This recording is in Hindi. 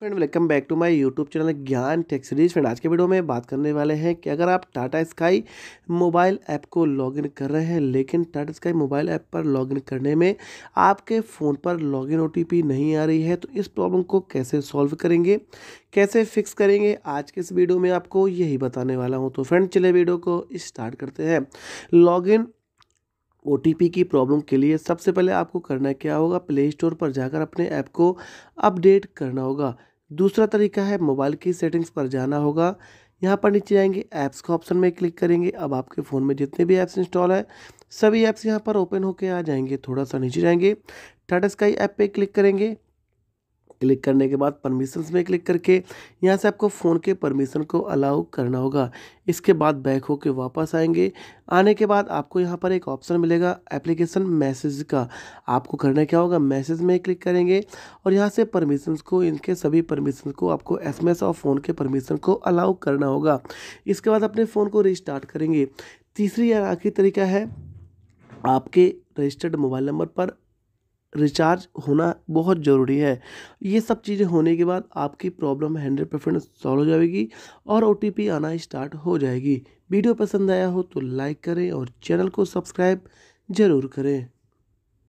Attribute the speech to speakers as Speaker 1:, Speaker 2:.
Speaker 1: friend welcome back to my YouTube channel Gyan tech series friend आज के वीडियो में बात करने वाले हैं कि अगर आप टाटा स्काई मोबाइल ऐप को लॉगिन कर रहे हैं लेकिन टाटा स्काई मोबाइल ऐप पर लॉगिन करने में आपके फ़ोन पर लॉगिन ओटीपी नहीं आ रही है तो इस प्रॉब्लम को कैसे सॉल्व करेंगे कैसे फिक्स करेंगे आज के इस वीडियो में आपको यही बताने वाला हूँ तो फ्रेंड चले वीडियो को स्टार्ट करते हैं लॉगिन ओ की प्रॉब्लम के लिए सबसे पहले आपको करना क्या होगा प्ले स्टोर पर जाकर अपने ऐप को अपडेट करना होगा दूसरा तरीका है मोबाइल की सेटिंग्स पर जाना होगा यहाँ पर नीचे जाएंगे ऐप्स का ऑप्शन में क्लिक करेंगे अब आपके फ़ोन में जितने भी ऐप्स इंस्टॉल है सभी ऐप्स यहाँ पर ओपन होकर आ जाएंगे थोड़ा सा नीचे जाएंगे टाटा स्काई ऐप पे क्लिक करेंगे क्लिक करने के बाद परमिशन में क्लिक करके यहाँ से आपको फ़ोन के परमिशन को अलाउ करना होगा इसके बाद बैक हो के वापस आएंगे आने के बाद आपको यहाँ पर एक ऑप्शन मिलेगा एप्लीकेशन मैसेज का आपको करना क्या होगा मैसेज में क्लिक करेंगे और यहाँ से परमिशन को इनके सभी परमिशन को आपको एस और फ़ोन के परमिशन को अलाउ करना होगा इसके बाद अपने फ़ोन को रिस्टार्ट करेंगे तीसरी या आखिरी तरीका है आपके रजिस्टर्ड मोबाइल नंबर पर रिचार्ज होना बहुत ज़रूरी है ये सब चीज़ें होने के बाद आपकी प्रॉब्लम हंड्रेड परसेंट सॉल्व हो जाएगी और ओ आना स्टार्ट हो जाएगी वीडियो पसंद आया हो तो लाइक करें और चैनल को सब्सक्राइब ज़रूर करें